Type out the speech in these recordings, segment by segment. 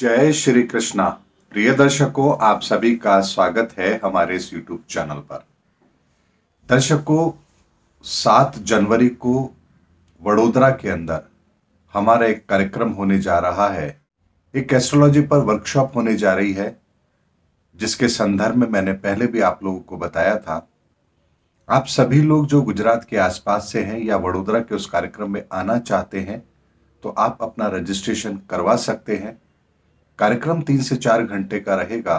जय श्री कृष्णा प्रिय दर्शकों आप सभी का स्वागत है हमारे इस यूट्यूब चैनल पर दर्शकों सात जनवरी को वडोदरा के अंदर हमारा एक कार्यक्रम होने जा रहा है एक एस्ट्रोलॉजी पर वर्कशॉप होने जा रही है जिसके संदर्भ में मैंने पहले भी आप लोगों को बताया था आप सभी लोग जो गुजरात के आसपास से हैं या वडोदरा के उस कार्यक्रम में आना चाहते हैं तो आप अपना रजिस्ट्रेशन करवा सकते हैं कार्यक्रम तीन से चार घंटे का रहेगा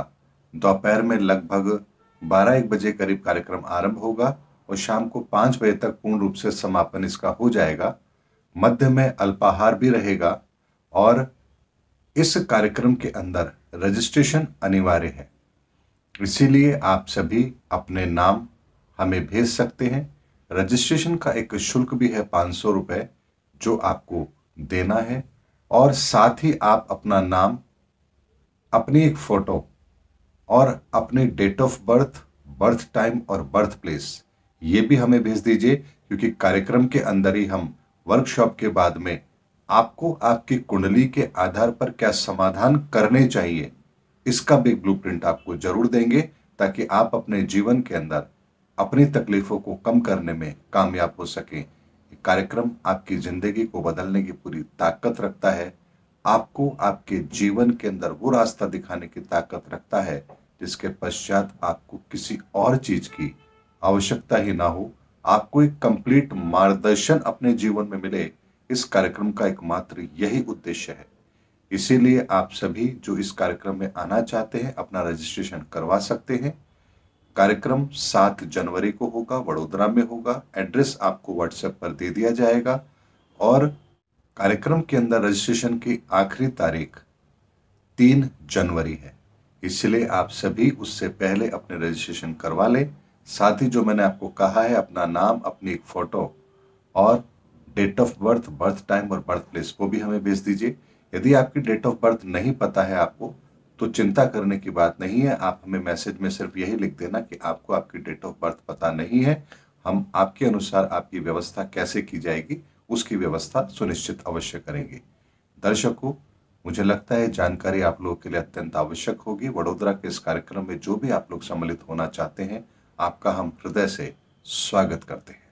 दोपहर में लगभग बारह एक बजे करीब कार्यक्रम आरंभ होगा और शाम को पाँच बजे तक पूर्ण रूप से समापन इसका हो जाएगा मध्य में अल्पाहार भी रहेगा और इस कार्यक्रम के अंदर रजिस्ट्रेशन अनिवार्य है इसीलिए आप सभी अपने नाम हमें भेज सकते हैं रजिस्ट्रेशन का एक शुल्क भी है पाँच सौ रुपये जो आपको देना है और साथ ही आप अपना नाम अपनी एक फ़ोटो और अपने date of birth birth time और बर्थ प्लेस ये भी हमें भेज दीजिए क्योंकि कार्यक्रम के अंदर ही हम वर्कशॉप के बाद में आपको आपकी कुंडली के आधार पर क्या समाधान करने चाहिए इसका भी ब्लू आपको जरूर देंगे ताकि आप अपने जीवन के अंदर अपनी तकलीफों को कम करने में कामयाब हो सकें कार्यक्रम आपकी ज़िंदगी को बदलने की पूरी ताकत रखता है आपको आपके जीवन के अंदर वो रास्ता दिखाने की ताकत रखता है जिसके पश्चात आपको किसी और चीज की आवश्यकता ही ना हो आपको एक कंप्लीट मार्गदर्शन अपने जीवन में मिले इस कार्यक्रम का एकमात्र यही उद्देश्य है इसीलिए आप सभी जो इस कार्यक्रम में आना चाहते हैं अपना रजिस्ट्रेशन करवा सकते हैं कार्यक्रम सात जनवरी को होगा वडोदरा में होगा एड्रेस आपको व्हाट्सएप पर दे दिया जाएगा और कार्यक्रम के अंदर रजिस्ट्रेशन की आखिरी तारीख तीन जनवरी है इसलिए आप सभी उससे पहले अपने रजिस्ट्रेशन करवा लें साथ ही जो मैंने आपको कहा है अपना नाम अपनी एक फ़ोटो और date of birth birth time और बर्थ प्लेस वो भी हमें भेज दीजिए यदि आपकी डेट ऑफ बर्थ नहीं पता है आपको तो चिंता करने की बात नहीं है आप हमें मैसेज में सिर्फ यही लिख देना कि आपको आपकी डेट ऑफ बर्थ पता नहीं है हम आपके अनुसार आपकी व्यवस्था कैसे की जाएगी उसकी व्यवस्था सुनिश्चित अवश्य करेंगे दर्शकों मुझे लगता है जानकारी आप लोगों के लिए अत्यंत आवश्यक होगी वडोदरा के इस कार्यक्रम में जो भी आप लोग सम्मिलित होना चाहते हैं आपका हम हृदय से स्वागत करते हैं